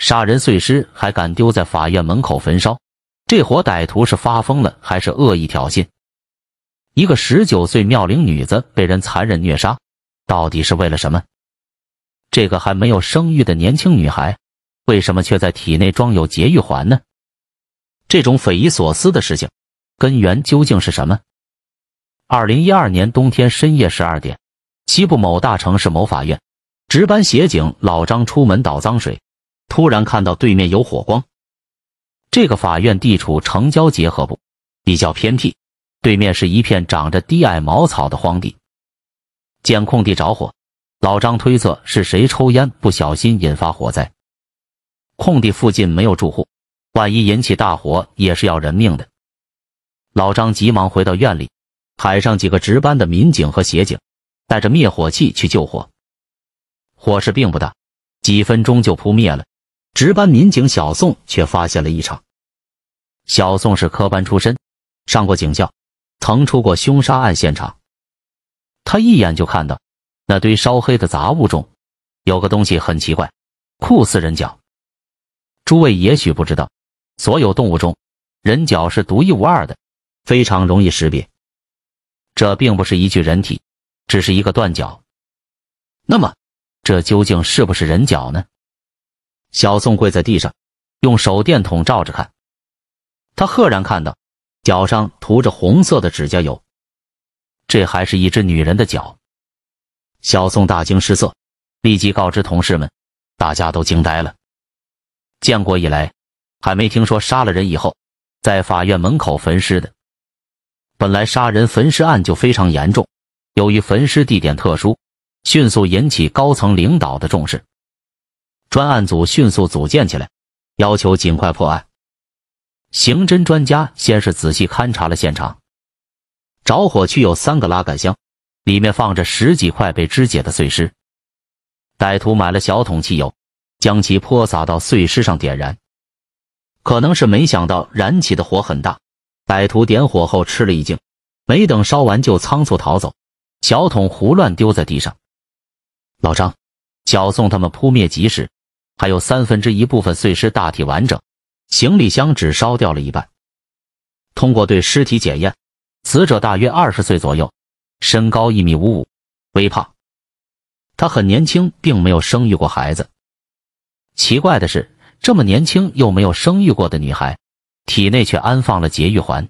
杀人碎尸还敢丢在法院门口焚烧，这伙歹徒是发疯了还是恶意挑衅？一个十九岁妙龄女子被人残忍虐杀，到底是为了什么？这个还没有生育的年轻女孩，为什么却在体内装有节育环呢？这种匪夷所思的事情，根源究竟是什么？二零一二年冬天深夜十二点，西部某大城市某法院，值班协警老张出门倒脏水。突然看到对面有火光，这个法院地处城郊结合部，比较偏僻，对面是一片长着低矮茅草的荒地。见空地着火，老张推测是谁抽烟不小心引发火灾。空地附近没有住户，万一引起大火也是要人命的。老张急忙回到院里，喊上几个值班的民警和协警，带着灭火器去救火。火势并不大，几分钟就扑灭了。值班民警小宋却发现了异常。小宋是科班出身，上过警校，曾出过凶杀案现场。他一眼就看到那堆烧黑的杂物中有个东西很奇怪，酷似人脚。诸位也许不知道，所有动物中，人脚是独一无二的，非常容易识别。这并不是一具人体，只是一个断脚。那么，这究竟是不是人脚呢？小宋跪在地上，用手电筒照着看，他赫然看到脚上涂着红色的指甲油，这还是一只女人的脚。小宋大惊失色，立即告知同事们，大家都惊呆了。建国以来，还没听说杀了人以后在法院门口焚尸的。本来杀人焚尸案就非常严重，由于焚尸地点特殊，迅速引起高层领导的重视。专案组迅速组建起来，要求尽快破案。刑侦专家先是仔细勘察了现场，着火区有三个拉杆箱，里面放着十几块被肢解的碎尸。歹徒买了小桶汽油，将其泼洒到碎尸上点燃。可能是没想到燃起的火很大，歹徒点火后吃了一惊，没等烧完就仓促逃走，小桶胡乱丢在地上。老张、小宋他们扑灭及时。还有三分之一部分碎尸大体完整，行李箱只烧掉了一半。通过对尸体检验，死者大约二十岁左右，身高一米五五，微胖。他很年轻，并没有生育过孩子。奇怪的是，这么年轻又没有生育过的女孩，体内却安放了节育环。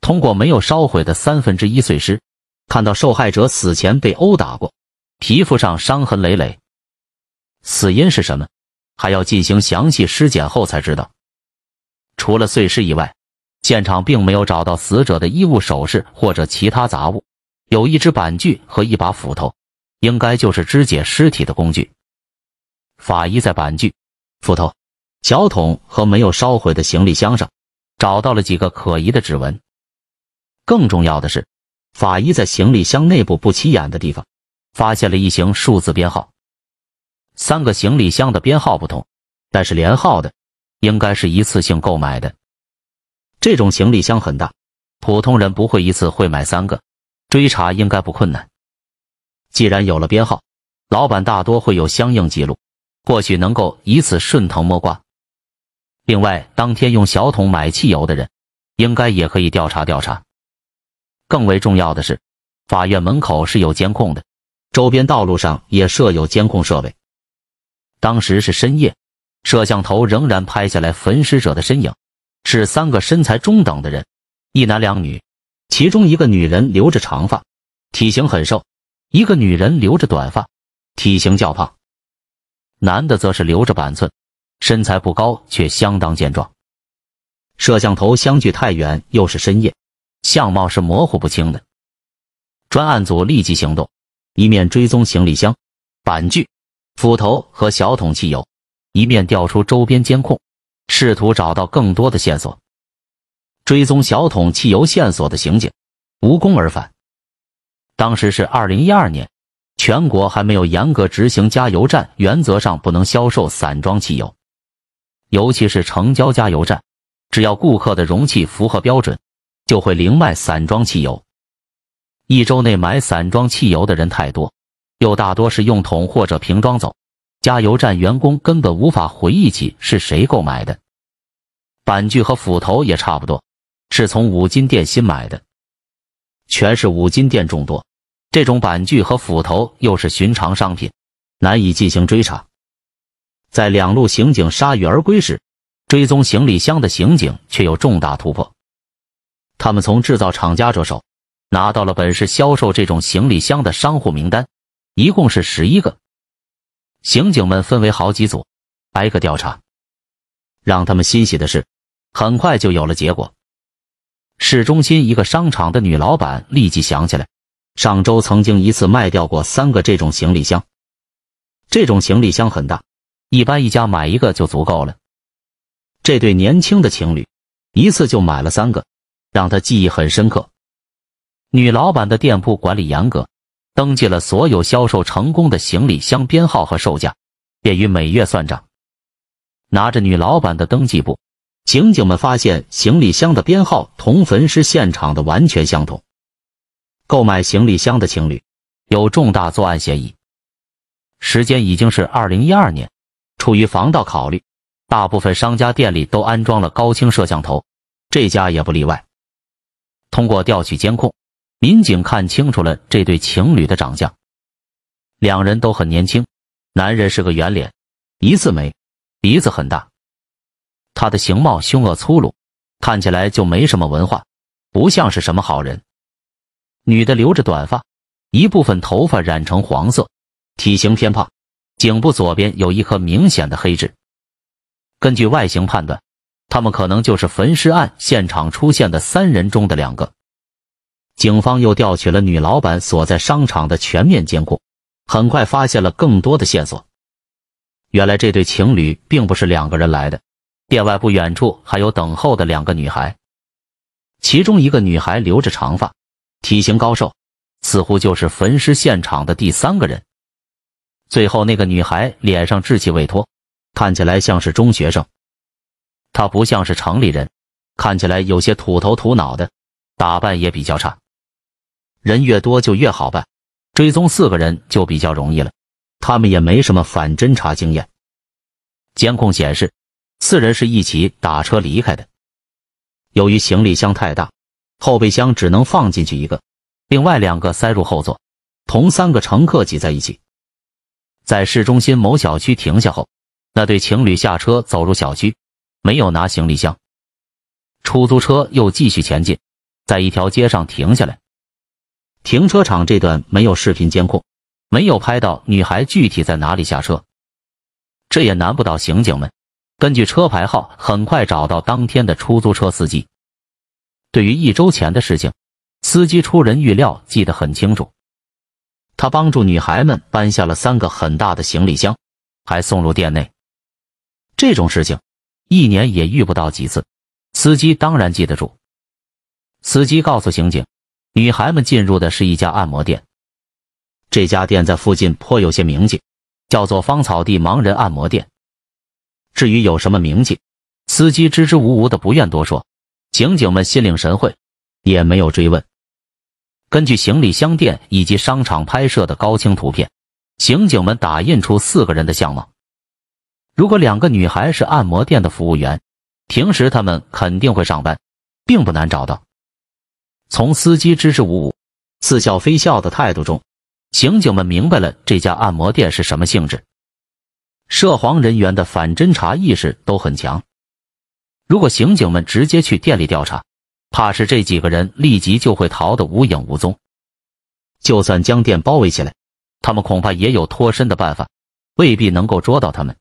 通过没有烧毁的三分之一碎尸，看到受害者死前被殴打过，皮肤上伤痕累累。死因是什么？还要进行详细尸检后才知道。除了碎尸以外，现场并没有找到死者的衣物、首饰或者其他杂物。有一只板锯和一把斧头，应该就是肢解尸体的工具。法医在板锯、斧头、小桶和没有烧毁的行李箱上找到了几个可疑的指纹。更重要的是，法医在行李箱内部不起眼的地方发现了一行数字编号。三个行李箱的编号不同，但是连号的，应该是一次性购买的。这种行李箱很大，普通人不会一次会买三个，追查应该不困难。既然有了编号，老板大多会有相应记录，或许能够以此顺藤摸瓜。另外，当天用小桶买汽油的人，应该也可以调查调查。更为重要的是，法院门口是有监控的，周边道路上也设有监控设备。当时是深夜，摄像头仍然拍下来焚尸者的身影，是三个身材中等的人，一男两女，其中一个女人留着长发，体型很瘦；一个女人留着短发，体型较胖；男的则是留着板寸，身材不高却相当健壮。摄像头相距太远，又是深夜，相貌是模糊不清的。专案组立即行动，一面追踪行李箱，板锯。斧头和小桶汽油，一面调出周边监控，试图找到更多的线索。追踪小桶汽油线索的刑警无功而返。当时是二零一二年，全国还没有严格执行加油站原则上不能销售散装汽油，尤其是城郊加油站，只要顾客的容器符合标准，就会零卖散装汽油。一周内买散装汽油的人太多。又大多是用桶或者瓶装走，加油站员工根本无法回忆起是谁购买的。板锯和斧头也差不多，是从五金店新买的，全是五金店众多。这种板锯和斧头又是寻常商品，难以进行追查。在两路刑警铩羽而归时，追踪行李箱的刑警却有重大突破。他们从制造厂家着手，拿到了本市销售这种行李箱的商户名单。一共是十一个，刑警们分为好几组，挨个调查。让他们欣喜的是，很快就有了结果。市中心一个商场的女老板立即想起来，上周曾经一次卖掉过三个这种行李箱。这种行李箱很大，一般一家买一个就足够了。这对年轻的情侣一次就买了三个，让她记忆很深刻。女老板的店铺管理严格。登记了所有销售成功的行李箱编号和售价，便于每月算账。拿着女老板的登记簿，刑警们发现行李箱的编号同焚尸现场的完全相同。购买行李箱的情侣有重大作案嫌疑。时间已经是二零一二年，出于防盗考虑，大部分商家店里都安装了高清摄像头，这家也不例外。通过调取监控。民警看清楚了这对情侣的长相，两人都很年轻。男人是个圆脸，一字眉，鼻子很大，他的形貌凶恶粗鲁，看起来就没什么文化，不像是什么好人。女的留着短发，一部分头发染成黄色，体型偏胖，颈部左边有一颗明显的黑痣。根据外形判断，他们可能就是焚尸案现场出现的三人中的两个。警方又调取了女老板所在商场的全面监控，很快发现了更多的线索。原来这对情侣并不是两个人来的，店外不远处还有等候的两个女孩，其中一个女孩留着长发，体型高瘦，似乎就是焚尸现场的第三个人。最后那个女孩脸上稚气未脱，看起来像是中学生，她不像是城里人，看起来有些土头土脑的，打扮也比较差。人越多就越好办，追踪四个人就比较容易了。他们也没什么反侦查经验。监控显示，四人是一起打车离开的。由于行李箱太大，后备箱只能放进去一个，另外两个塞入后座，同三个乘客挤在一起。在市中心某小区停下后，那对情侣下车走入小区，没有拿行李箱。出租车又继续前进，在一条街上停下来。停车场这段没有视频监控，没有拍到女孩具体在哪里下车。这也难不倒刑警们，根据车牌号很快找到当天的出租车司机。对于一周前的事情，司机出人预料记得很清楚。他帮助女孩们搬下了三个很大的行李箱，还送入店内。这种事情一年也遇不到几次，司机当然记得住。司机告诉刑警。女孩们进入的是一家按摩店，这家店在附近颇有些名气，叫做芳草地盲人按摩店。至于有什么名气，司机支支吾吾的不愿多说。刑警们心领神会，也没有追问。根据行李箱店以及商场拍摄的高清图片，刑警们打印出四个人的相貌。如果两个女孩是按摩店的服务员，平时他们肯定会上班，并不难找到。从司机支支吾吾、似笑非笑的态度中，刑警们明白了这家按摩店是什么性质。涉黄人员的反侦查意识都很强，如果刑警们直接去店里调查，怕是这几个人立即就会逃得无影无踪。就算将店包围起来，他们恐怕也有脱身的办法，未必能够捉到他们。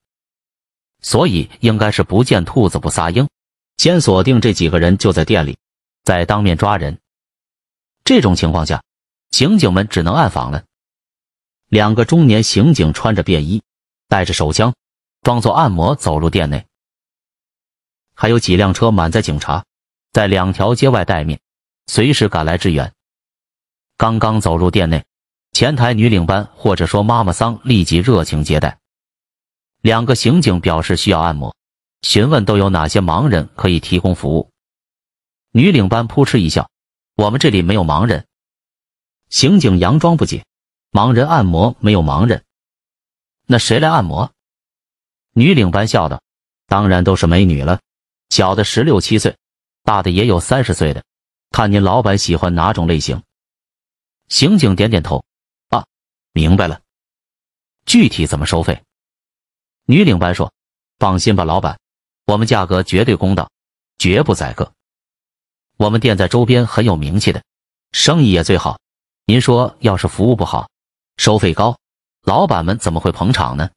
所以应该是不见兔子不撒鹰，先锁定这几个人就在店里，再当面抓人。这种情况下，刑警们只能暗访了。两个中年刑警穿着便衣，带着手枪，装作按摩走入店内。还有几辆车满载警察，在两条街外待命，随时赶来支援。刚刚走入店内，前台女领班或者说妈妈桑立即热情接待。两个刑警表示需要按摩，询问都有哪些盲人可以提供服务。女领班扑哧一笑。我们这里没有盲人，刑警佯装不解。盲人按摩没有盲人，那谁来按摩？女领班笑道：“当然都是美女了，小的十六七岁，大的也有三十岁的，看您老板喜欢哪种类型。”刑警点点头：“啊，明白了。具体怎么收费？”女领班说：“放心吧，老板，我们价格绝对公道，绝不宰客。”我们店在周边很有名气的，生意也最好。您说，要是服务不好，收费高，老板们怎么会捧场呢？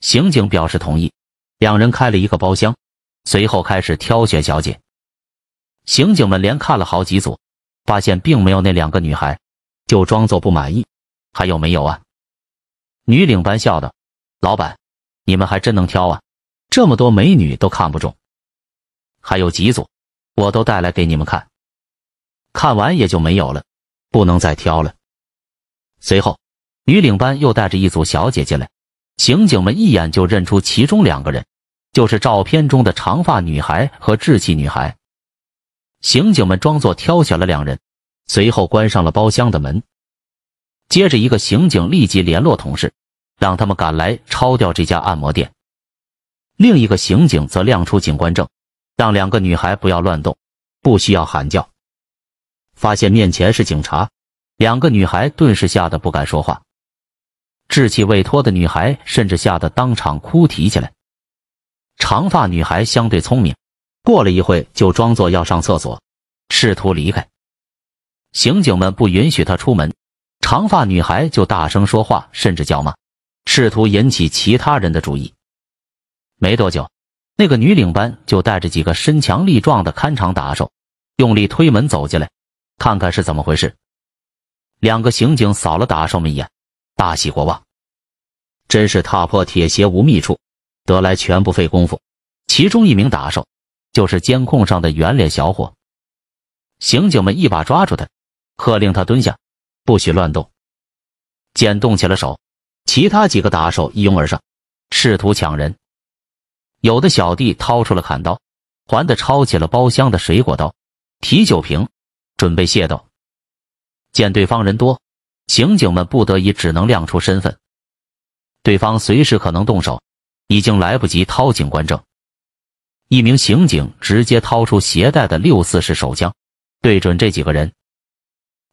刑警表示同意，两人开了一个包厢，随后开始挑选小姐。刑警们连看了好几组，发现并没有那两个女孩，就装作不满意：“还有没有啊？”女领班笑道：“老板，你们还真能挑啊，这么多美女都看不中，还有几组？”我都带来给你们看，看完也就没有了，不能再挑了。随后，女领班又带着一组小姐进来，刑警们一眼就认出其中两个人，就是照片中的长发女孩和稚气女孩。刑警们装作挑选了两人，随后关上了包厢的门。接着，一个刑警立即联络同事，让他们赶来抄掉这家按摩店。另一个刑警则亮出警官证。让两个女孩不要乱动，不需要喊叫。发现面前是警察，两个女孩顿时吓得不敢说话。稚气未脱的女孩甚至吓得当场哭啼起来。长发女孩相对聪明，过了一会就装作要上厕所，试图离开。刑警们不允许她出门，长发女孩就大声说话，甚至叫骂，试图引起其他人的注意。没多久。那个女领班就带着几个身强力壮的看场打手，用力推门走进来，看看是怎么回事。两个刑警扫了打手们一眼，大喜过望，真是踏破铁鞋无觅处，得来全不费工夫。其中一名打手就是监控上的圆脸小伙，刑警们一把抓住他，喝令他蹲下，不许乱动。见动起了手，其他几个打手一拥而上，试图抢人。有的小弟掏出了砍刀，还的抄起了包厢的水果刀、啤酒瓶，准备械斗。见对方人多，刑警们不得已只能亮出身份。对方随时可能动手，已经来不及掏警官证。一名刑警直接掏出携带的六四式手枪，对准这几个人。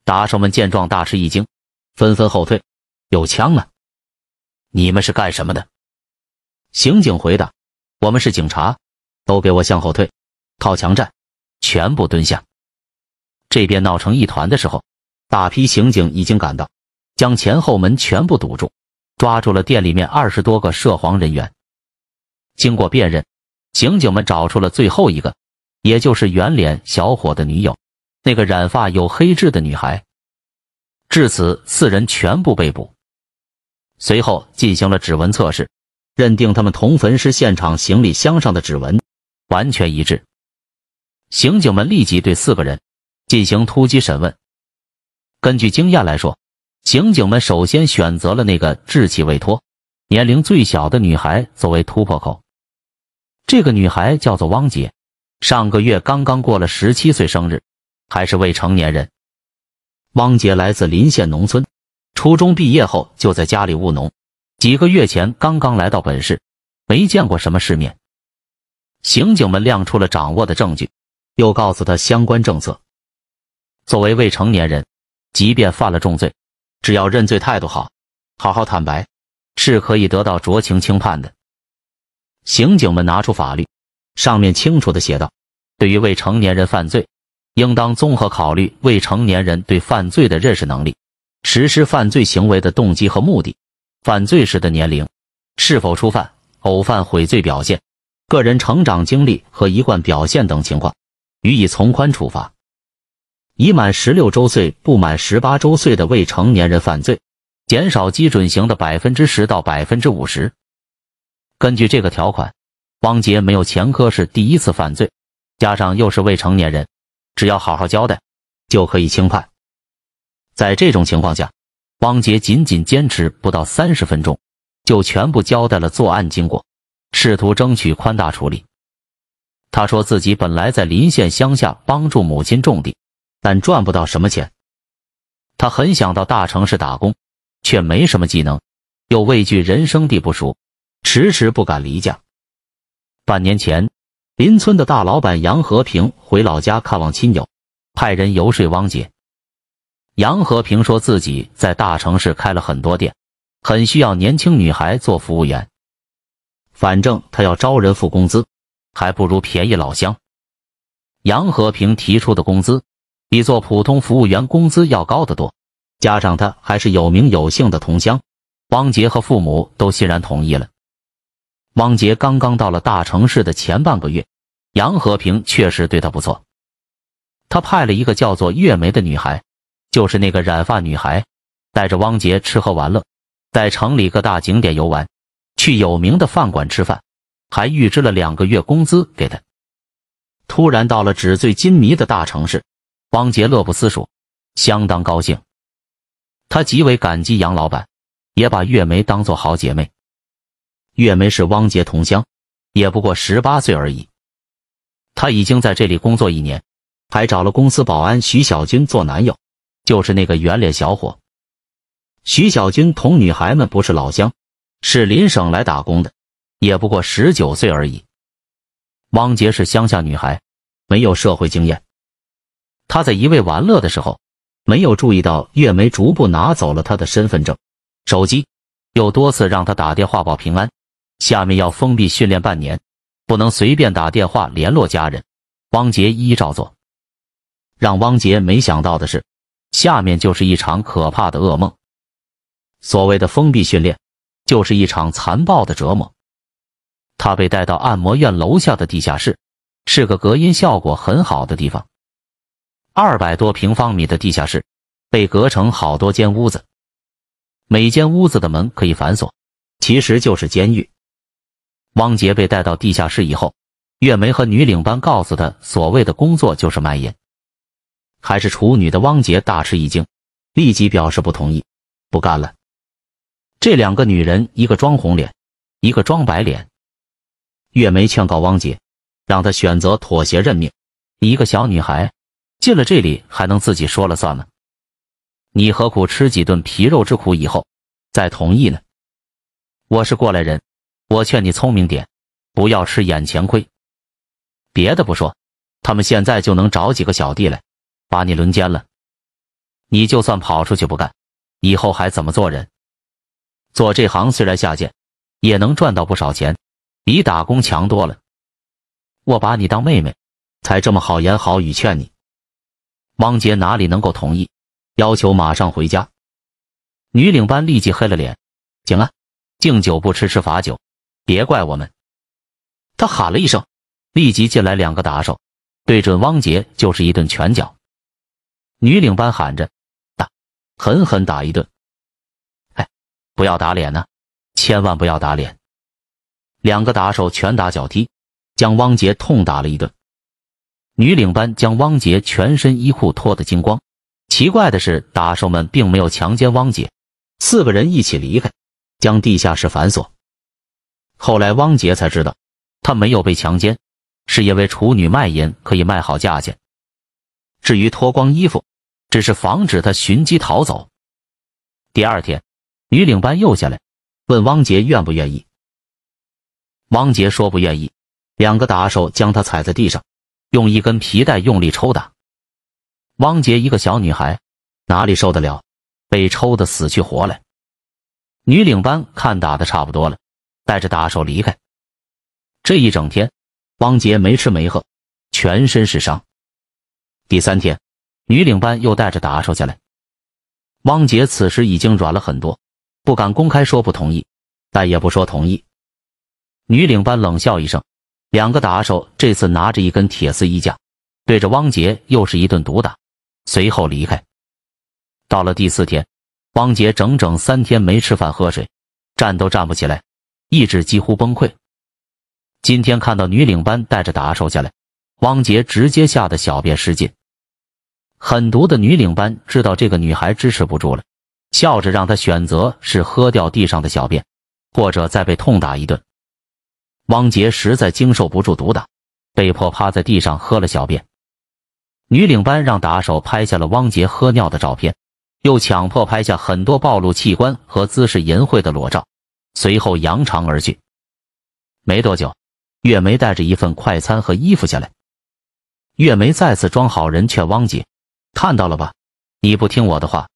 打手们见状大吃一惊，纷纷后退。有枪啊！你们是干什么的？刑警回答。我们是警察，都给我向后退，靠墙站，全部蹲下。这边闹成一团的时候，大批刑警已经赶到，将前后门全部堵住，抓住了店里面二十多个涉黄人员。经过辨认，刑警们找出了最后一个，也就是圆脸小伙的女友，那个染发有黑痣的女孩。至此，四人全部被捕，随后进行了指纹测试。认定他们同焚尸现场行李箱上的指纹完全一致，刑警们立即对四个人进行突击审问。根据经验来说，刑警们首先选择了那个稚气未脱、年龄最小的女孩作为突破口。这个女孩叫做汪杰，上个月刚刚过了十七岁生日，还是未成年人。汪杰来自临县农村，初中毕业后就在家里务农。几个月前刚刚来到本市，没见过什么世面。刑警们亮出了掌握的证据，又告诉他相关政策。作为未成年人，即便犯了重罪，只要认罪态度好，好好坦白，是可以得到酌情轻判的。刑警们拿出法律，上面清楚的写道：，对于未成年人犯罪，应当综合考虑未成年人对犯罪的认识能力、实施犯罪行为的动机和目的。犯罪时的年龄、是否初犯、偶犯、悔罪表现、个人成长经历和一贯表现等情况，予以从宽处罚。已满十六周岁不满十八周岁的未成年人犯罪，减少基准刑的百分之十到百分之五十。根据这个条款，汪杰没有前科，是第一次犯罪，加上又是未成年人，只要好好交代，就可以轻判。在这种情况下。汪杰仅仅坚持不到三十分钟，就全部交代了作案经过，试图争取宽大处理。他说自己本来在临县乡下帮助母亲种地，但赚不到什么钱。他很想到大城市打工，却没什么技能，又畏惧人生地不熟，迟迟不敢离家。半年前，邻村的大老板杨和平回老家看望亲友，派人游说汪杰。杨和平说自己在大城市开了很多店，很需要年轻女孩做服务员。反正他要招人付工资，还不如便宜老乡。杨和平提出的工资比做普通服务员工资要高得多，加上他还是有名有姓的同乡，汪杰和父母都欣然同意了。汪杰刚刚到了大城市的前半个月，杨和平确实对他不错，他派了一个叫做月梅的女孩。就是那个染发女孩，带着汪杰吃喝玩乐，在城里各大景点游玩，去有名的饭馆吃饭，还预支了两个月工资给他。突然到了纸醉金迷的大城市，汪杰乐不思蜀，相当高兴。他极为感激杨老板，也把月梅当做好姐妹。月梅是汪杰同乡，也不过十八岁而已。他已经在这里工作一年，还找了公司保安徐小军做男友。就是那个圆脸小伙，徐小军同女孩们不是老乡，是邻省来打工的，也不过十九岁而已。汪杰是乡下女孩，没有社会经验。他在一味玩乐的时候，没有注意到月梅逐步拿走了他的身份证、手机，又多次让他打电话报平安。下面要封闭训练半年，不能随便打电话联络家人。汪杰一一照做。让汪杰没想到的是。下面就是一场可怕的噩梦。所谓的封闭训练，就是一场残暴的折磨。他被带到按摩院楼下的地下室，是个隔音效果很好的地方。二百多平方米的地下室被隔成好多间屋子，每间屋子的门可以反锁，其实就是监狱。汪杰被带到地下室以后，月梅和女领班告诉他，所谓的工作就是卖淫。还是处女的汪杰大吃一惊，立即表示不同意，不干了。这两个女人，一个装红脸，一个装白脸。月梅劝告汪杰，让他选择妥协认命。你一个小女孩，进了这里还能自己说了算吗？你何苦吃几顿皮肉之苦以后再同意呢？我是过来人，我劝你聪明点，不要吃眼前亏。别的不说，他们现在就能找几个小弟来。把你轮奸了，你就算跑出去不干，以后还怎么做人？做这行虽然下贱，也能赚到不少钱，比打工强多了。我把你当妹妹，才这么好言好语劝你。汪杰哪里能够同意，要求马上回家。女领班立即黑了脸：“行啊，敬酒不吃吃罚酒，别怪我们。”他喊了一声，立即进来两个打手，对准汪杰就是一顿拳脚。女领班喊着：“打，狠狠打一顿！”哎，不要打脸呢，千万不要打脸！两个打手拳打脚踢，将汪杰痛打了一顿。女领班将汪杰全身衣裤脱得精光。奇怪的是，打手们并没有强奸汪杰。四个人一起离开，将地下室反锁。后来，汪杰才知道，他没有被强奸，是因为处女卖淫可以卖好价钱。至于脱光衣服，只是防止他寻机逃走。第二天，女领班又下来问汪杰愿不愿意。汪杰说不愿意。两个打手将他踩在地上，用一根皮带用力抽打。汪杰一个小女孩，哪里受得了？被抽得死去活来。女领班看打的差不多了，带着打手离开。这一整天，汪杰没吃没喝，全身是伤。第三天，女领班又带着打手下来。汪杰此时已经软了很多，不敢公开说不同意，但也不说同意。女领班冷笑一声，两个打手这次拿着一根铁丝衣架，对着汪杰又是一顿毒打，随后离开。到了第四天，汪杰整整三天没吃饭喝水，站都站不起来，意志几乎崩溃。今天看到女领班带着打手下来。汪杰直接吓得小便失禁，狠毒的女领班知道这个女孩支持不住了，笑着让她选择是喝掉地上的小便，或者再被痛打一顿。汪杰实在经受不住毒打，被迫趴在地上喝了小便。女领班让打手拍下了汪杰喝尿的照片，又强迫拍下很多暴露器官和姿势淫秽的裸照，随后扬长而去。没多久，月梅带着一份快餐和衣服下来。月梅再次装好人劝汪姐：“看到了吧，你不听我的话，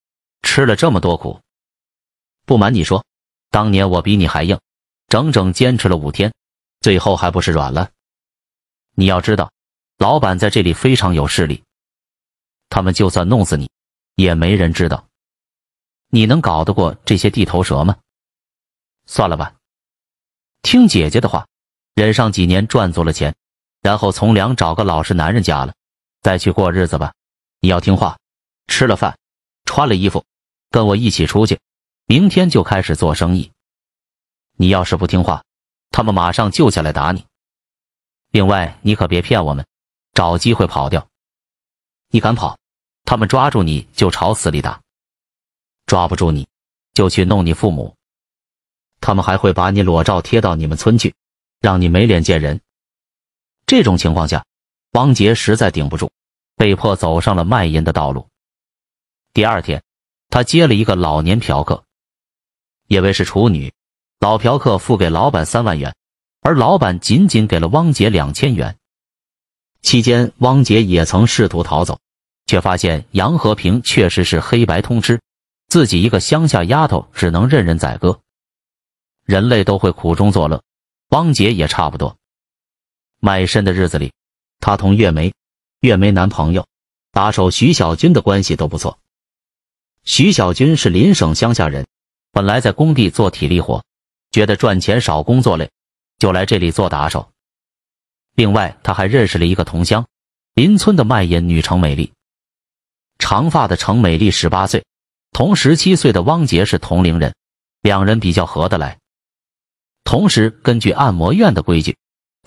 吃了这么多苦。不瞒你说，当年我比你还硬，整整坚持了五天，最后还不是软了。你要知道，老板在这里非常有势力，他们就算弄死你，也没人知道。你能搞得过这些地头蛇吗？算了吧，听姐姐的话，忍上几年，赚足了钱。”然后从良找个老实男人嫁了，再去过日子吧。你要听话，吃了饭，穿了衣服，跟我一起出去。明天就开始做生意。你要是不听话，他们马上就下来打你。另外，你可别骗我们，找机会跑掉。你敢跑，他们抓住你就朝死里打；抓不住你，就去弄你父母。他们还会把你裸照贴到你们村去，让你没脸见人。这种情况下，汪杰实在顶不住，被迫走上了卖淫的道路。第二天，他接了一个老年嫖客，以为是处女，老嫖客付给老板三万元，而老板仅仅给了汪杰两千元。期间，汪杰也曾试图逃走，却发现杨和平确实是黑白通吃，自己一个乡下丫头只能任人宰割。人类都会苦中作乐，汪杰也差不多。卖身的日子里，他同月梅、月梅男朋友、打手徐小军的关系都不错。徐小军是邻省乡下人，本来在工地做体力活，觉得赚钱少、工作累，就来这里做打手。另外，他还认识了一个同乡，邻村的卖淫女程美丽。长发的程美丽十八岁，同十七岁的汪杰是同龄人，两人比较合得来。同时，根据按摩院的规矩。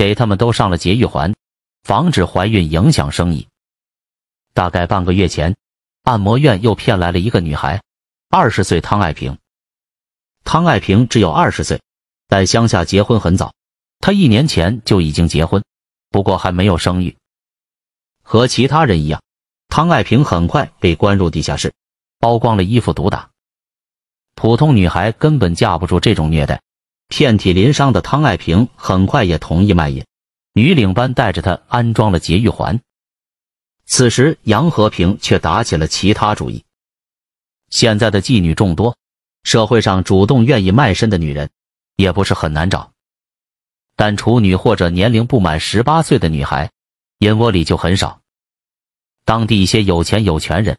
给他们都上了节育环，防止怀孕影响生意。大概半个月前，按摩院又骗来了一个女孩，二十岁，汤爱萍。汤爱萍只有二十岁，但乡下结婚很早，她一年前就已经结婚，不过还没有生育。和其他人一样，汤爱萍很快被关入地下室，剥光了衣服，毒打。普通女孩根本架不住这种虐待。遍体鳞伤的汤爱萍很快也同意卖淫，女领班带着她安装了节育环。此时，杨和平却打起了其他主意。现在的妓女众多，社会上主动愿意卖身的女人也不是很难找，但处女或者年龄不满十八岁的女孩，淫窝里就很少。当地一些有钱有权人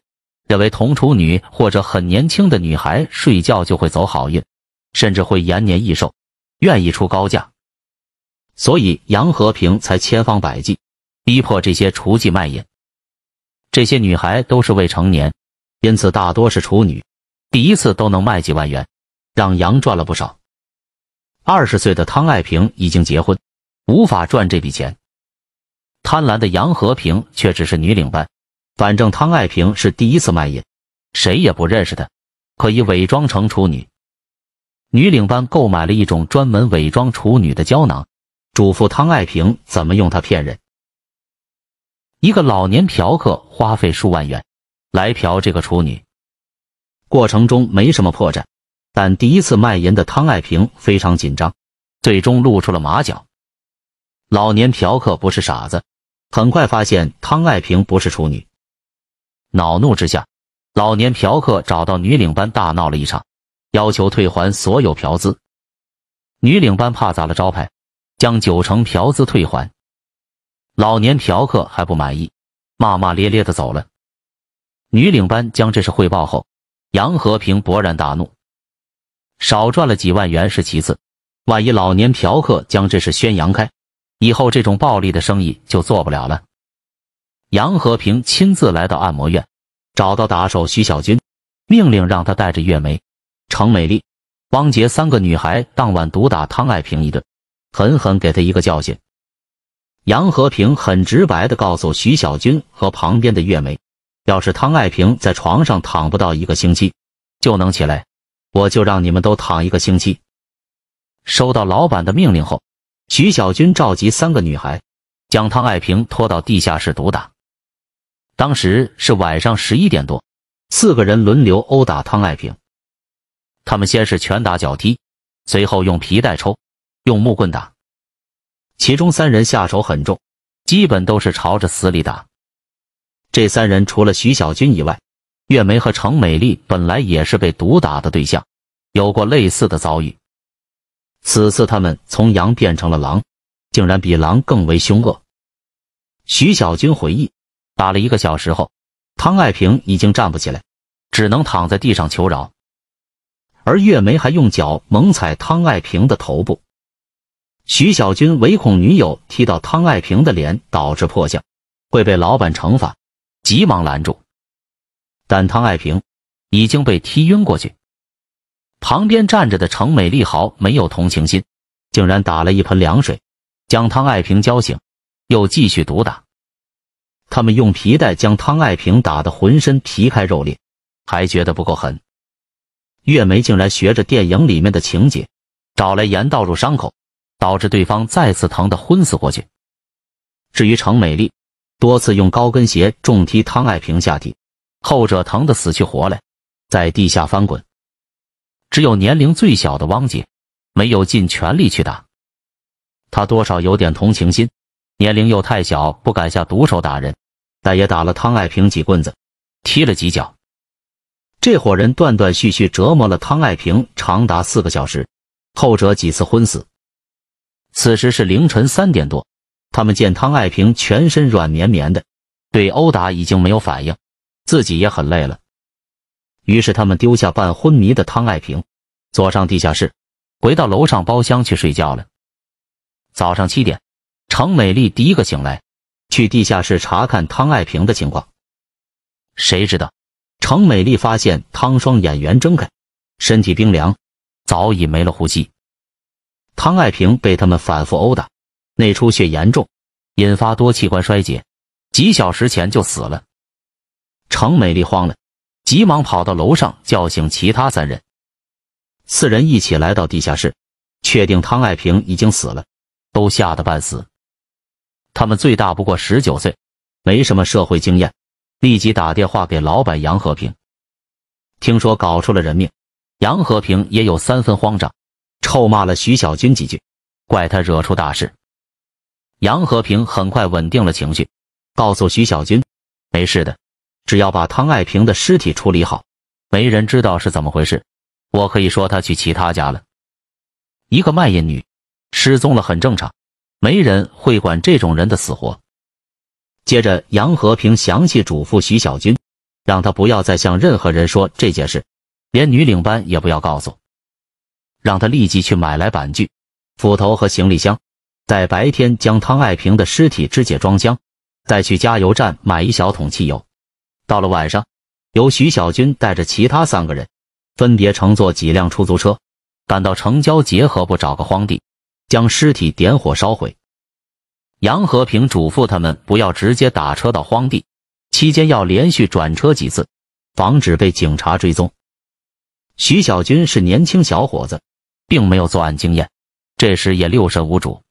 认为，同处女或者很年轻的女孩睡觉就会走好运，甚至会延年益寿。愿意出高价，所以杨和平才千方百计逼迫这些雏妓卖淫。这些女孩都是未成年，因此大多是处女，第一次都能卖几万元，让杨赚了不少。二十岁的汤爱萍已经结婚，无法赚这笔钱。贪婪的杨和平却只是女领班，反正汤爱萍是第一次卖淫，谁也不认识她，可以伪装成处女。女领班购买了一种专门伪装处女的胶囊，嘱咐汤爱萍怎么用它骗人。一个老年嫖客花费数万元来嫖这个处女，过程中没什么破绽，但第一次卖淫的汤爱萍非常紧张，最终露出了马脚。老年嫖客不是傻子，很快发现汤爱萍不是处女，恼怒之下，老年嫖客找到女领班大闹了一场。要求退还所有嫖资，女领班怕砸了招牌，将九成嫖资退还。老年嫖客还不满意，骂骂咧咧的走了。女领班将这事汇报后，杨和平勃然大怒：少赚了几万元是其次，万一老年嫖客将这事宣扬开，以后这种暴利的生意就做不了了。杨和平亲自来到按摩院，找到打手徐小军，命令让他带着月梅。程美丽、汪杰三个女孩当晚毒打汤爱萍一顿，狠狠给她一个教训。杨和平很直白地告诉徐小军和旁边的月梅：“要是汤爱萍在床上躺不到一个星期就能起来，我就让你们都躺一个星期。”收到老板的命令后，徐小军召集三个女孩，将汤爱萍拖到地下室毒打。当时是晚上十一点多，四个人轮流殴打汤爱萍。他们先是拳打脚踢，随后用皮带抽，用木棍打。其中三人下手很重，基本都是朝着死里打。这三人除了徐小军以外，月梅和程美丽本来也是被毒打的对象，有过类似的遭遇。此次他们从羊变成了狼，竟然比狼更为凶恶。徐小军回忆，打了一个小时后，汤爱萍已经站不起来，只能躺在地上求饶。而月梅还用脚猛踩汤爱萍的头部，徐小军唯恐女友踢到汤爱萍的脸导致破相，会被老板惩罚，急忙拦住，但汤爱萍已经被踢晕过去。旁边站着的程美丽豪没有同情心，竟然打了一盆凉水，将汤爱萍浇醒，又继续毒打。他们用皮带将汤爱萍打得浑身皮开肉裂，还觉得不够狠。月梅竟然学着电影里面的情节，找来盐倒入伤口，导致对方再次疼得昏死过去。至于程美丽，多次用高跟鞋重踢汤爱萍下体，后者疼得死去活来，在地下翻滚。只有年龄最小的汪姐，没有尽全力去打，她多少有点同情心，年龄又太小，不敢下毒手打人，但也打了汤爱萍几棍子，踢了几脚。这伙人断断续续折磨了汤爱平长达四个小时，后者几次昏死。此时是凌晨三点多，他们见汤爱平全身软绵绵的，对殴打已经没有反应，自己也很累了，于是他们丢下半昏迷的汤爱平，坐上地下室，回到楼上包厢去睡觉了。早上七点，程美丽第一个醒来，去地下室查看汤爱平的情况，谁知道。程美丽发现汤双眼圆睁开，身体冰凉，早已没了呼吸。汤爱平被他们反复殴打，内出血严重，引发多器官衰竭，几小时前就死了。程美丽慌了，急忙跑到楼上叫醒其他三人。四人一起来到地下室，确定汤爱平已经死了，都吓得半死。他们最大不过十九岁，没什么社会经验。立即打电话给老板杨和平，听说搞出了人命，杨和平也有三分慌张，臭骂了徐小军几句，怪他惹出大事。杨和平很快稳定了情绪，告诉徐小军：“没事的，只要把汤爱萍的尸体处理好，没人知道是怎么回事，我可以说他去其他家了。一个卖淫女失踪了很正常，没人会管这种人的死活。”接着，杨和平详细嘱咐徐小军，让他不要再向任何人说这件事，连女领班也不要告诉，让他立即去买来板锯、斧头和行李箱，在白天将汤爱萍的尸体肢解装箱，再去加油站买一小桶汽油。到了晚上，由徐小军带着其他三个人，分别乘坐几辆出租车，赶到城郊结合部找个荒地，将尸体点火烧毁。杨和平嘱咐他们不要直接打车到荒地，期间要连续转车几次，防止被警察追踪。徐小军是年轻小伙子，并没有作案经验，这时也六神无主。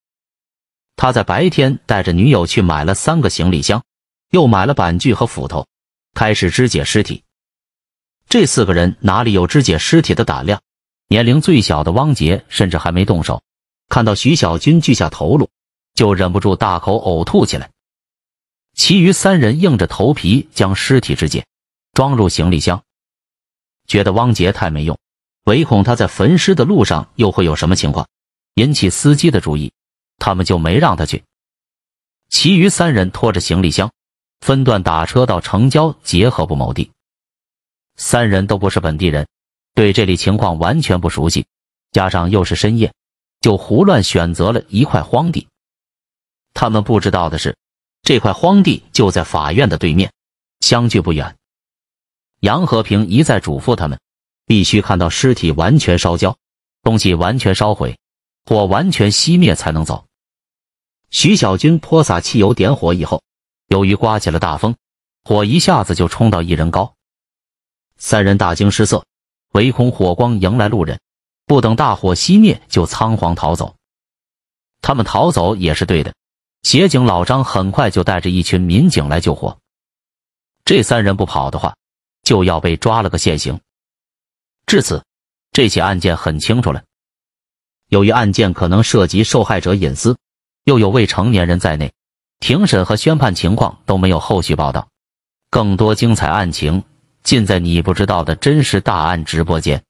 他在白天带着女友去买了三个行李箱，又买了板锯和斧头，开始肢解尸体。这四个人哪里有肢解尸体的胆量？年龄最小的汪杰甚至还没动手，看到徐小军锯下头颅。就忍不住大口呕吐起来。其余三人硬着头皮将尸体肢解，装入行李箱。觉得汪杰太没用，唯恐他在焚尸的路上又会有什么情况引起司机的注意，他们就没让他去。其余三人拖着行李箱，分段打车到城郊结合部某地。三人都不是本地人，对这里情况完全不熟悉，加上又是深夜，就胡乱选择了一块荒地。他们不知道的是，这块荒地就在法院的对面，相距不远。杨和平一再嘱咐他们，必须看到尸体完全烧焦，东西完全烧毁，火完全熄灭才能走。徐小军泼洒汽油点火以后，由于刮起了大风，火一下子就冲到一人高。三人大惊失色，唯恐火光迎来路人，不等大火熄灭就仓皇逃走。他们逃走也是对的。协警老张很快就带着一群民警来救火，这三人不跑的话，就要被抓了个现行。至此，这起案件很清楚了。由于案件可能涉及受害者隐私，又有未成年人在内，庭审和宣判情况都没有后续报道。更多精彩案情尽在你不知道的真实大案直播间。